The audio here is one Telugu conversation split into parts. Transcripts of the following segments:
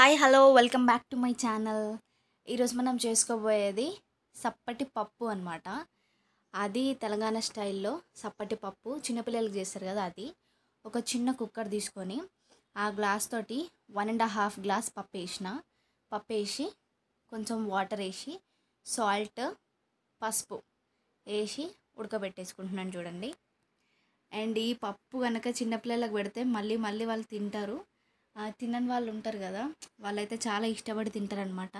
hi hello welcome back to my channel ఈరోజు మనం చేసుకోబోయేది సప్పటి పప్పు అనమాట అది తెలంగాణ స్టైల్లో సప్పటి పప్పు చిన్నపిల్లలకి చేస్తారు కదా అది ఒక చిన్న కుక్కర్ తీసుకొని ఆ గ్లాస్ తోటి వన్ అండ్ హాఫ్ గ్లాస్ పప్పు వేసిన పప్పు వేసి కొంచెం వాటర్ వేసి సాల్ట్ పసుపు వేసి ఉడకబెట్టేసుకుంటున్నాను చూడండి అండ్ ఈ పప్పు కనుక చిన్నపిల్లలకు పెడితే మళ్ళీ మళ్ళీ వాళ్ళు తింటారు తినని వాళ్ళు ఉంటారు కదా వాళ్ళైతే చాలా ఇష్టపడి తింటారనమాట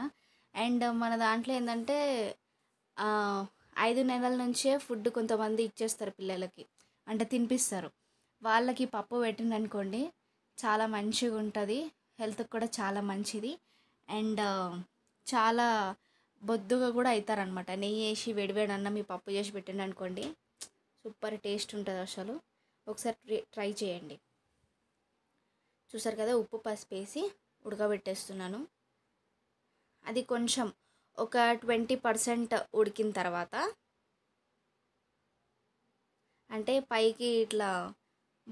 అండ్ మన దాంట్లో ఏంటంటే ఐదు నెలల నుంచే ఫుడ్ కొంతమంది ఇచ్చేస్తారు పిల్లలకి అంటే తినిపిస్తారు వాళ్ళకి పప్పు పెట్టిందనుకోండి చాలా మంచిగా ఉంటుంది హెల్త్కి కూడా చాలా మంచిది అండ్ చాలా బొద్దుగా కూడా అవుతారనమాట నెయ్యి వేసి వేడివేడి అన్నం మీ పప్పు చేసి పెట్టండి అనుకోండి సూపర్ టేస్ట్ ఉంటుంది అసలు ఒకసారి ట్రై చేయండి చూసారు కదా ఉప్పు పసుపు వేసి ఉడకబెట్టేస్తున్నాను అది కొంచెం ఒక ట్వంటీ పర్సెంట్ ఉడికిన తర్వాత అంటే పైకి ఇట్లా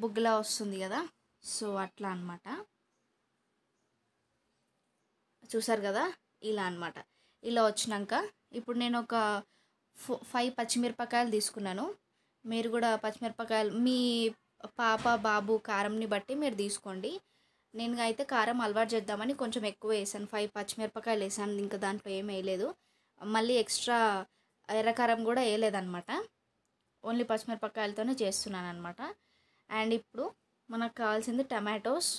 బుగ్గులా వస్తుంది కదా సో అట్లా అనమాట చూసారు కదా ఇలా అనమాట ఇలా వచ్చినాక ఇప్పుడు నేను ఒక ఫైవ్ పచ్చిమిరపకాయలు తీసుకున్నాను మీరు కూడా పచ్చిమిరపకాయలు మీ పాప బాబు కారంని బట్టి మీరు తీసుకోండి నేను అయితే కారం అలవాటు చేద్దామని కొంచెం ఎక్కువ వేసాను ఫైవ్ పచ్చిమిరపకాయలు వేసాను ఇంకా దాంట్లో ఏం వేయలేదు మళ్ళీ ఎక్స్ట్రా ఎర్రకారం కూడా వేయలేదనమాట ఓన్లీ పచ్చిమిరపకాయలతోనే చేస్తున్నాను అనమాట అండ్ ఇప్పుడు మనకు కావాల్సింది టమాటోస్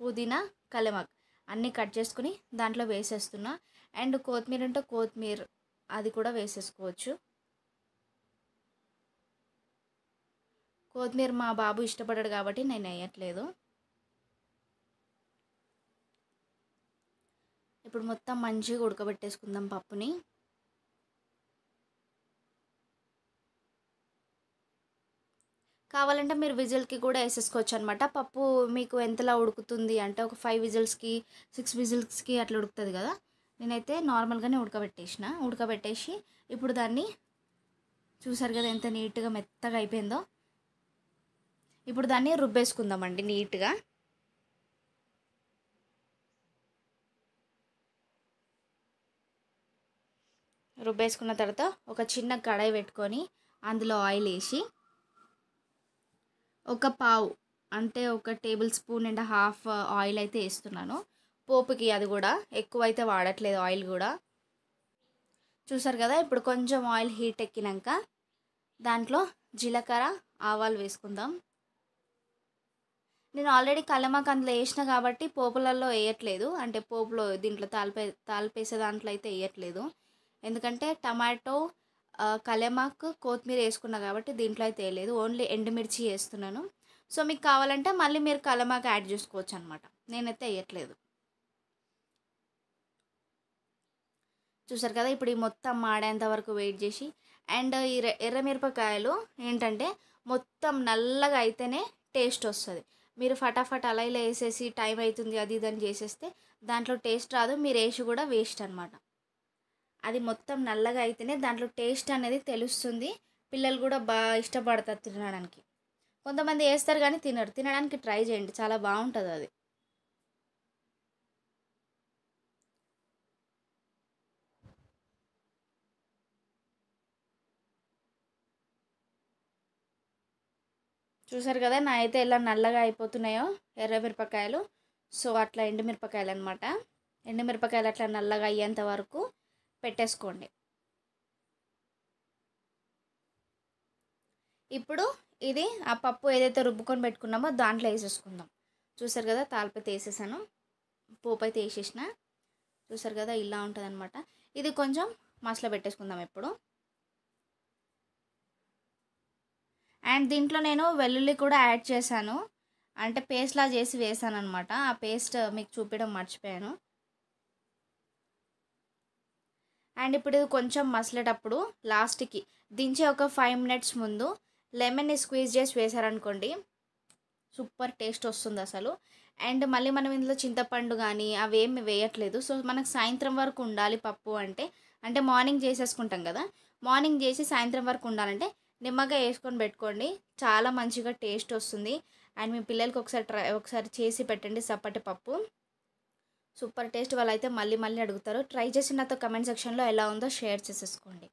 పుదీనా కలెమాక్ అన్నీ కట్ చేసుకుని దాంట్లో వేసేస్తున్నా అండ్ కొత్తిమీర ఉంటే కొత్తిమీర అది కూడా వేసేసుకోవచ్చు కొత్తిమీర మా బాబు ఇష్టపడాడు కాబట్టి నేను వేయట్లేదు ఇప్పుడు మొత్తం మంచిగా ఉడకబెట్టేసుకుందాం పప్పుని కావాలంటే మీరు విజిల్కి కూడా వేసేసుకోవచ్చు అనమాట పప్పు మీకు ఎంతలా ఉడుకుతుంది అంటే ఒక ఫైవ్ విజిల్స్కి సిక్స్ విజిల్స్కి అట్లా ఉడుకుతుంది కదా నేనైతే నార్మల్గానే ఉడకబెట్టేసిన ఉడకబెట్టేసి ఇప్పుడు దాన్ని చూసారు కదా ఎంత నీట్గా మెత్తగా అయిపోయిందో ఇప్పుడు దాన్ని రుబ్బేసుకుందామండి నీట్గా రుబ్బేసుకున్న తర్వాత ఒక చిన్న కడాయి పెట్టుకొని అందులో ఆయిల్ వేసి ఒక పావు అంటే ఒక tablespoon and half oil అయితే వేస్తున్నాను పోపుకి అది కూడా ఎక్కువ అయితే వాడట్లేదు ఆయిల్ కూడా చూసారు కదా ఇప్పుడు కొంచెం ఆయిల్ హీట్ ఎక్కినాక దాంట్లో జీలకర్ర ఆవాలు వేసుకుందాం నేను ఆల్రెడీ కళ్ళమాకు అందులో వేసిన కాబట్టి పోపులలో వేయట్లేదు అంటే పోపులో దీంట్లో తాలిపే తాలిపేసే దాంట్లో అయితే వేయట్లేదు ఎందుకంటే టమాటో కలెమాకు కొత్తిమీర వేసుకున్నా కాబట్టి దీంట్లో అయితే వేయలేదు ఓన్లీ ఎండుమిర్చి వేస్తున్నాను సో మీకు కావాలంటే మళ్ళీ మీరు కలమాకు యాడ్ చేసుకోవచ్చు అనమాట నేనైతే వేయట్లేదు చూసారు కదా ఇప్పుడు ఈ మొత్తం మాడేంత వరకు వెయిట్ చేసి అండ్ ఈ ఎర్ర మిరపకాయలు ఏంటంటే మొత్తం నల్లగా అయితేనే టేస్ట్ వస్తుంది మీరు ఫటాఫట్ అలా ఇలా వేసేసి టైం అవుతుంది అది ఇది అని చేసేస్తే దాంట్లో టేస్ట్ రాదు మీరు వేసి కూడా వేస్ట్ అనమాట అది మొత్తం నల్లగా అయితేనే దాంట్లో టేస్ట్ అనేది తెలుస్తుంది పిల్లలు కూడా బాగా ఇష్టపడతారు తినడానికి కొంతమంది వేస్తారు కానీ తినరు తినడానికి ట్రై చేయండి చాలా బాగుంటుంది అది చూసారు కదా నా అయితే ఎలా నల్లగా అయిపోతున్నాయో ఎర్ర మిరపకాయలు సో అట్లా ఎండుమిరపకాయలు అనమాట ఎండుమిరపకాయలు అట్లా నల్లగా అయ్యేంత వరకు పెట్టేసుకోండి ఇప్పుడు ఇది ఆ పప్పు ఏదైతే రుబ్బుకొని పెట్టుకున్నామో దాంట్లో వేసేసుకుందాం చూసారు కదా తాలిపైతే వేసేసాను పోపు అయితే వేసేసిన చూసారు కదా ఇలా ఉంటుంది ఇది కొంచెం మసలా పెట్టేసుకుందాం ఇప్పుడు అండ్ దీంట్లో నేను వెల్లుల్లి కూడా యాడ్ చేశాను అంటే పేస్ట్లా చేసి వేసాను అనమాట ఆ పేస్ట్ మీకు చూపించడం మర్చిపోయాను అండ్ ఇప్పుడు ఇది కొంచెం మసలేటప్పుడు లాస్ట్కి దించే ఒక ఫైవ్ మినిట్స్ ముందు లెమన్ని స్క్వీజ్ చేసి వేసారనుకోండి సూపర్ టేస్ట్ వస్తుంది అసలు అండ్ మళ్ళీ మనం ఇందులో చింతపండు కానీ అవేమి వేయట్లేదు సో మనకు సాయంత్రం వరకు ఉండాలి పప్పు అంటే అంటే మార్నింగ్ చేసేసుకుంటాం కదా మార్నింగ్ చేసి సాయంత్రం వరకు ఉండాలంటే నిమ్మకాయ వేసుకొని పెట్టుకోండి చాలా మంచిగా టేస్ట్ వస్తుంది అండ్ మీ పిల్లలకి ఒకసారి ట్రై ఒకసారి చేసి పెట్టండి సప్పటి పప్పు సూపర్ టేస్ట్ వాళ్ళైతే మళ్ళీ మళ్ళీ అడుగుతారు ట్రై చేసి నాతో కమెంట్ సెక్షన్లో ఎలా ఉందో షేర్ చేసేసుకోండి